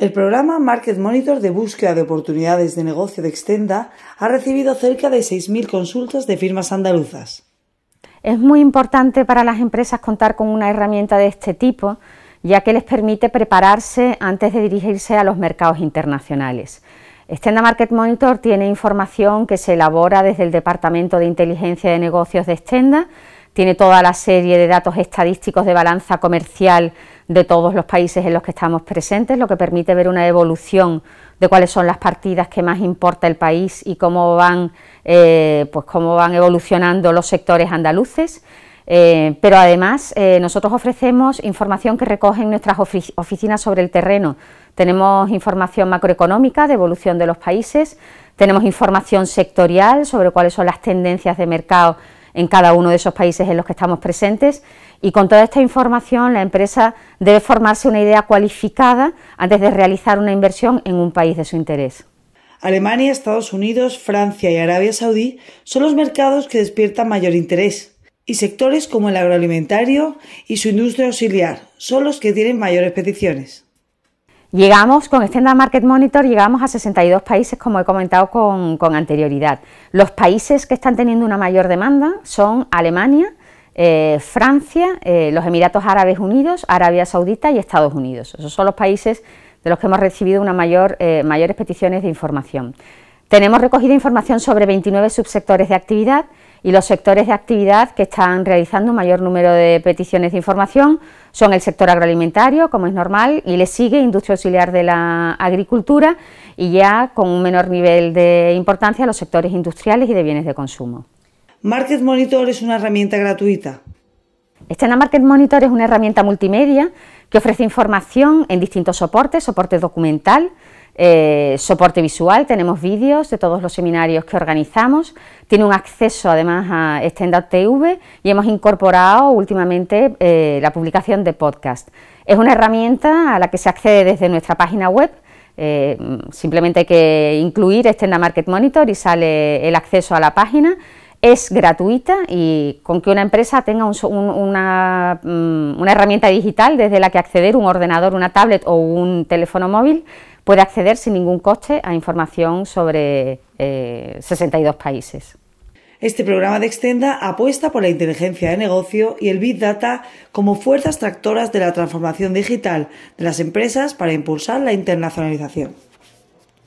El programa Market Monitor de búsqueda de oportunidades de negocio de Extenda ha recibido cerca de 6.000 consultas de firmas andaluzas. Es muy importante para las empresas contar con una herramienta de este tipo, ya que les permite prepararse antes de dirigirse a los mercados internacionales. Extenda Market Monitor tiene información que se elabora desde el Departamento de Inteligencia de Negocios de Extenda, tiene toda la serie de datos estadísticos de balanza comercial de todos los países en los que estamos presentes, lo que permite ver una evolución de cuáles son las partidas que más importa el país y cómo van, eh, pues cómo van evolucionando los sectores andaluces. Eh, pero además eh, nosotros ofrecemos información que recogen nuestras oficinas sobre el terreno. Tenemos información macroeconómica de evolución de los países, tenemos información sectorial sobre cuáles son las tendencias de mercado en cada uno de esos países en los que estamos presentes y con toda esta información la empresa debe formarse una idea cualificada antes de realizar una inversión en un país de su interés. Alemania, Estados Unidos, Francia y Arabia Saudí son los mercados que despiertan mayor interés y sectores como el agroalimentario y su industria auxiliar son los que tienen mayores peticiones. Llegamos con Standard Market Monitor, llegamos a 62 países, como he comentado con, anterioridad. Los países que están teniendo una mayor demanda son Alemania, eh, Francia, eh, los Emiratos Árabes Unidos, Arabia Saudita y Estados Unidos. Esos son los países de los que hemos recibido una mayor, eh, mayores peticiones de información. Tenemos recogida información sobre 29 subsectores de actividad y los sectores de actividad que están realizando un mayor número de peticiones de información son el sector agroalimentario, como es normal, y le sigue industria auxiliar de la agricultura y ya con un menor nivel de importancia los sectores industriales y de bienes de consumo. Market Monitor es una herramienta gratuita. Estena Market Monitor es una herramienta multimedia que ofrece información en distintos soportes, soporte documental, eh, soporte visual, tenemos vídeos de todos los seminarios que organizamos, tiene un acceso además a Standard TV y hemos incorporado últimamente eh, la publicación de podcast. Es una herramienta a la que se accede desde nuestra página web, eh, simplemente hay que incluir Extenda Market Monitor y sale el acceso a la página es gratuita y con que una empresa tenga mm, una, herramienta digital desde la que acceder, un ordenador, una tablet o un teléfono móvil, puede acceder sin ningún coste a información sobre 62 eh, países. Este programa de Extenda apuesta por la inteligencia de negocio y el Big Data como fuerzas tractoras de la transformación digital de las empresas para impulsar la internacionalización.